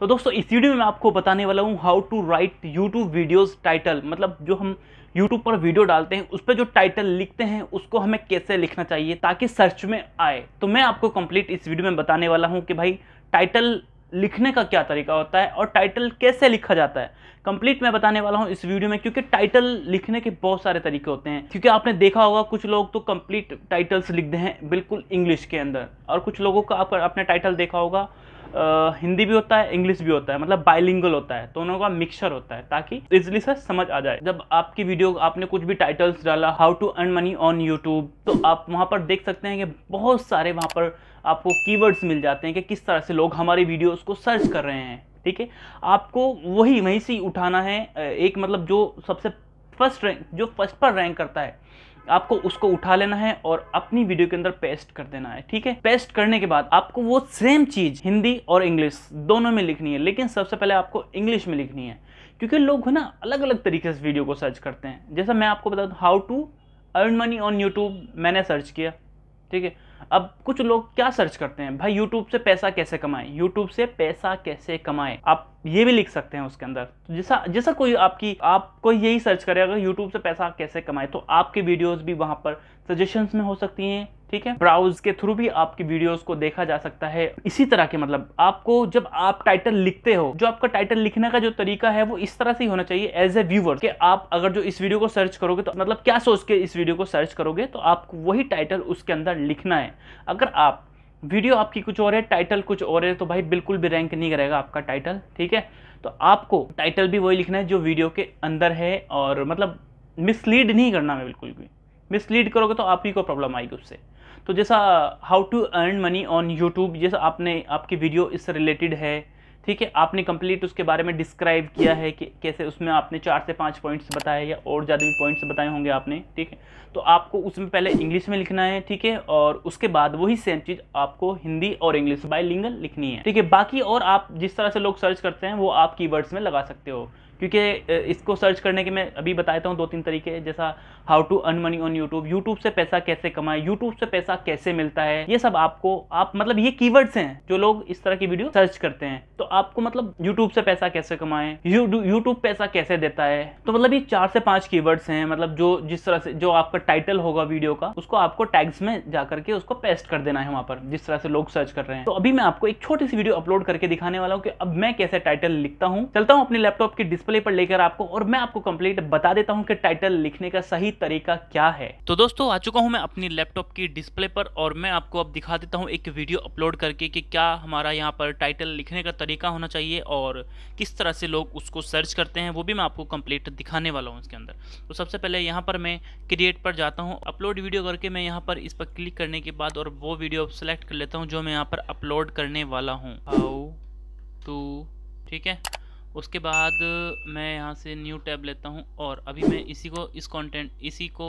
तो दोस्तों इस वीडियो में मैं आपको बताने वाला हूँ how to write YouTube videos title मतलब जो हम यूट्यूब पर वीडियो डालते हैं उस पर जो टाइटल लिखते हैं उसको हमें कैसे लिखना चाहिए ताकि सर्च में आए तो मैं आपको कंप्लीट इस वीडियो में बताने वाला हूँ कि भाई टाइटल लिखने का क्या तरीका होता है और टाइटल कैसे लिखा जाता है कंप्लीट मैं बताने वाला हूँ इस वीडियो में क्योंकि टाइटल लिखने के बहुत सारे तरीके होते हैं क्योंकि आपने देखा होगा कुछ लोग तो कंप्लीट टाइटल्स लिखते हैं बिल्कुल इंग्लिश के अंदर और कुछ लोगों का आप, आपने टाइटल देखा होगा हिंदी भी होता है इंग्लिश भी होता है मतलब बाइलिंगल होता है दोनों का मिक्सर होता है ताकि इजिली से समझ आ जाए जब आपकी वीडियो आपने कुछ भी टाइटल्स डाला how to earn money on YouTube तो आप वहाँ पर देख सकते हैं कि बहुत सारे वहाँ पर आपको कीवर्ड्स मिल जाते हैं कि किस तरह से लोग हमारी वीडियोस को सर्च कर रहे हैं ठीक है आपको वही वहीं से उठाना है एक मतलब जो सबसे फर्स्ट रैंक जो फर्स्ट पर रैंक करता है आपको उसको उठा लेना है और अपनी वीडियो के अंदर पेस्ट कर देना है ठीक है पेस्ट करने के बाद आपको वो सेम चीज हिंदी और इंग्लिश दोनों में लिखनी है लेकिन सबसे पहले आपको इंग्लिश में लिखनी है क्योंकि लोग ना अलग अलग तरीके से वीडियो को सर्च करते हैं जैसा मैं आपको बता दूँ how to earn money on YouTube मैंने सर्च किया ठीक है अब कुछ लोग क्या सर्च करते हैं भाई यूट्यूब से पैसा कैसे कमाएं यूट्यूब से पैसा कैसे कमाएं आप ये भी लिख सकते हैं उसके अंदर तो जैसा जैसा कोई आपकी आप कोई यही सर्च करे अगर यूट्यूब से पैसा कैसे कमाए तो आपके वीडियोस भी वहां पर सजेशंस में हो सकती हैं ठीक है ब्राउज के थ्रू भी आपकी वीडियोस को देखा जा सकता है इसी तरह के मतलब आपको जब आप टाइटल लिखते हो जो आपका टाइटल लिखने का जो तरीका है वो इस तरह से ही होना चाहिए एज ए व्यूवर कि आप अगर जो इस वीडियो को सर्च करोगे तो मतलब क्या सोच के इस वीडियो को सर्च करोगे तो आपको वही टाइटल उसके अंदर लिखना है अगर आप वीडियो आपकी कुछ और है टाइटल कुछ और है तो भाई बिल्कुल भी रैंक नहीं करेगा आपका टाइटल ठीक है तो आपको टाइटल भी वही लिखना है जो वीडियो के अंदर है और मतलब मिसलीड नहीं करना है बिल्कुल भी मिसलीड करोगे तो आप ही को प्रॉब्लम आएगी उससे तो जैसा how to earn money on YouTube जैसा आपने आपकी वीडियो इससे रिलेटेड है ठीक है आपने कंप्लीट उसके बारे में डिस्क्राइब किया है कि कैसे उसमें आपने चार से पाँच पॉइंट्स बताए या और ज़्यादा भी पॉइंट्स बताए होंगे आपने ठीक है तो आपको उसमें पहले इंग्लिश में लिखना है ठीक है और उसके बाद वही सेम चीज़ आपको हिंदी और इंग्लिश बाई लिखनी है ठीक है बाकी और आप जिस तरह से लोग सर्च करते हैं वो आप की में लगा सकते हो क्योंकि इसको सर्च करने के मैं अभी बताता हूँ दो तीन तरीके जैसा how to earn money on YouTube YouTube से पैसा कैसे कमाए यूट्यूब से पैसा कैसे मिलता है ये सब आपको आप मतलब ये कीवर्ड्स हैं जो लोग इस तरह की वीडियो सर्च करते हैं तो आपको मतलब यूट्यूब से पैसा कैसे कमाएं यूट्यूब पैसा कैसे देता है तो मतलब ये चार से पांच कीवर्ड्स हैं मतलब जो जिस तरह से जो आपका टाइटल होगा वीडियो का उसको आपको टैग्स में जाकर के उसको पेस्ट कर देना है वहां पर जिस तरह से लोग सर्च कर रहे हैं तो अभी मैं आपको एक छोटी सी वीडियो अपलोड करके दिखाने वाला हूँ कि अब मैं कैसे टाइटल लिखता हूँ चलता हूँ अपने लैपटॉप की डिस्प्ले डिस्प्ले पर लेकर आपको और मैं आपको कंप्लीट बता देता हूँ कि टाइटल लिखने का सही तरीका क्या है तो दोस्तों आ चुका हूँ मैं अपनी लैपटॉप की डिस्प्ले पर और मैं आपको अब दिखा देता हूँ एक वीडियो अपलोड करके कि क्या हमारा यहाँ पर टाइटल लिखने का तरीका होना चाहिए और किस तरह से लोग उसको सर्च करते हैं वो भी मैं आपको कंप्लीट दिखाने वाला हूँ इसके अंदर तो सबसे पहले यहाँ पर मैं क्रिएट पर जाता हूँ अपलोड वीडियो करके मैं यहाँ पर इस पर क्लिक करने के बाद और वो वीडियो सेलेक्ट कर लेता हूँ जो मैं यहाँ पर अपलोड करने वाला हूँ हाउ टू ठीक है उसके बाद मैं यहाँ से न्यू टैब लेता हूँ और अभी मैं इसी को इस कंटेंट इसी को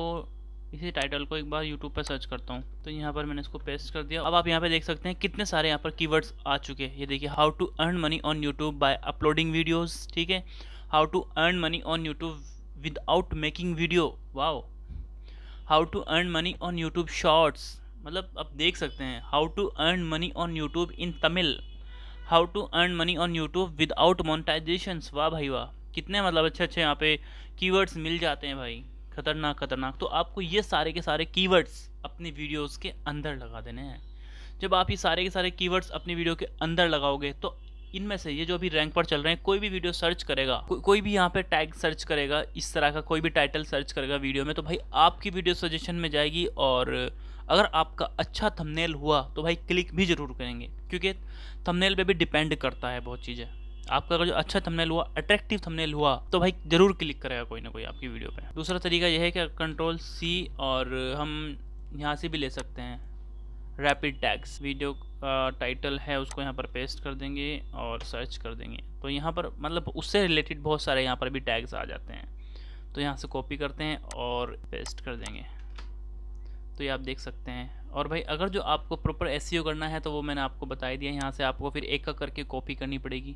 इसी टाइटल को एक बार यूट्यूब पर सर्च करता हूँ तो यहाँ पर मैंने इसको पेस्ट कर दिया अब आप यहाँ पर देख सकते हैं कितने सारे यहाँ पर कीवर्ड्स आ चुके हैं ये देखिए how to earn money on YouTube by uploading videos ठीक है how to earn money on YouTube without making video wow how to earn money on YouTube shorts मतलब आप देख सकते हैं how to earn money on YouTube in Tamil how to earn money on YouTube without monetization वाह भाई वाह कितने मतलब अच्छे अच्छे यहाँ पे कीवर्ड्स मिल जाते हैं भाई खतरनाक खतरनाक तो आपको ये सारे के सारे कीवर्ड्स अपनी वीडियोस के अंदर लगा देने हैं जब आप ये सारे के सारे कीवर्ड्स अपनी वीडियो के अंदर लगाओगे तो इनमें से ये जो अभी रैंक पर चल रहे हैं कोई भी वीडियो सर्च करेगा को, कोई भी यहाँ पे टैग सर्च करेगा इस तरह का कोई भी टाइटल सर्च करेगा वीडियो में तो भाई आपकी वीडियो सजेशन में जाएगी और अगर आपका अच्छा थंबनेल हुआ तो भाई क्लिक भी ज़रूर करेंगे क्योंकि थंबनेल पे भी डिपेंड करता है बहुत चीज़ें आपका अगर जो अच्छा थंबनेल हुआ अट्रैक्टिव थंबनेल हुआ तो भाई ज़रूर क्लिक करेगा कोई ना कोई आपकी वीडियो पे दूसरा तरीका यह है कि कंट्रोल सी और हम यहाँ से भी ले सकते हैं रैपिड टैग्स वीडियो का टाइटल है उसको यहाँ पर पेस्ट कर देंगे और सर्च कर देंगे तो यहाँ पर मतलब उससे रिलेटेड बहुत सारे यहाँ पर भी टैग्स आ जाते हैं तो यहाँ से कॉपी करते हैं और पेस्ट कर देंगे तो ये आप देख सकते हैं और भाई अगर जो आपको प्रॉपर एस e करना है तो वो मैंने आपको बता दिया यहाँ से आपको फिर एक का करके कॉपी करनी पड़ेगी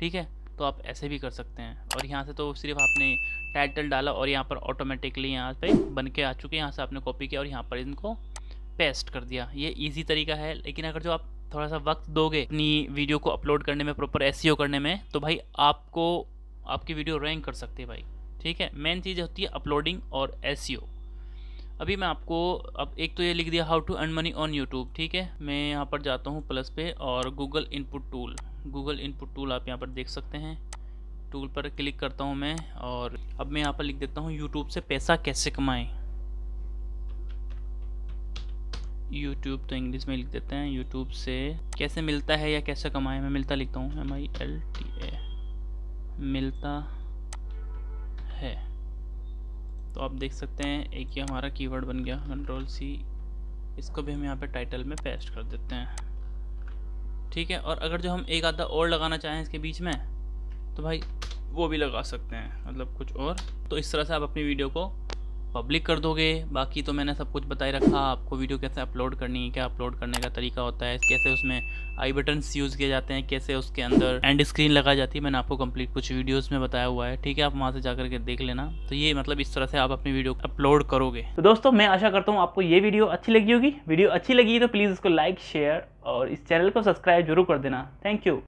ठीक है तो आप ऐसे भी कर सकते हैं और यहाँ से तो सिर्फ आपने टाइटल डाला और यहाँ पर ऑटोमेटिकली यहाँ पे बन के आ चुके हैं यहाँ से आपने कॉपी किया और यहाँ पर इनको पेस्ट कर दिया ये इजी तरीका है लेकिन अगर जो आप थोड़ा सा वक्त दोगे अपनी वीडियो को अपलोड करने में प्रॉपर एस e करने में तो भाई आपको आपकी वीडियो रैंक कर सकते भाई ठीक है मेन चीज़ होती है अपलोडिंग और एस अभी मैं आपको अब एक तो ये लिख दिया how to earn money on YouTube ठीक है मैं यहाँ पर जाता हूँ प्लस पे और Google input tool Google input tool आप यहाँ पर देख सकते हैं टूल पर क्लिक करता हूँ मैं और अब मैं यहाँ पर लिख देता हूँ यूट्यूब से पैसा कैसे कमाएं यूट्यूब तो इंग्लिश में लिख देते हैं यूट्यूब से कैसे मिलता है या कैसे कमाएं मैं मिलता लिखता हूँ M I L T A मिलता है तो आप देख सकते हैं एक ही हमारा कीवर्ड बन गया कंट्रोल सी इसको भी हम यहाँ पे टाइटल में पेस्ट कर देते हैं ठीक है और अगर जो हम एक आधा और लगाना चाहें इसके बीच में तो भाई वो भी लगा सकते हैं मतलब कुछ और तो इस तरह से आप अपनी वीडियो को पब्लिक कर दोगे बाकी तो मैंने सब कुछ बताए रखा आपको वीडियो कैसे अपलोड करनी है क्या अपलोड करने का तरीका होता है कैसे उसमें आई बटन्स यूज़ किए जाते हैं कैसे उसके अंदर एंड स्क्रीन लगाई जाती है मैंने आपको कंप्लीट कुछ वीडियोस में बताया हुआ है ठीक है आप वहाँ से जाकर के देख लेना तो ये मतलब इस तरह से आप अपनी वीडियो अपलोड करोगे तो दोस्तों मैं आशा करता हूँ आपको ये वीडियो अच्छी लगी होगी वीडियो अच्छी लगी तो प्लीज़ उसको लाइक शेयर और इस चैनल को सब्सक्राइब जरूर कर देना थैंक यू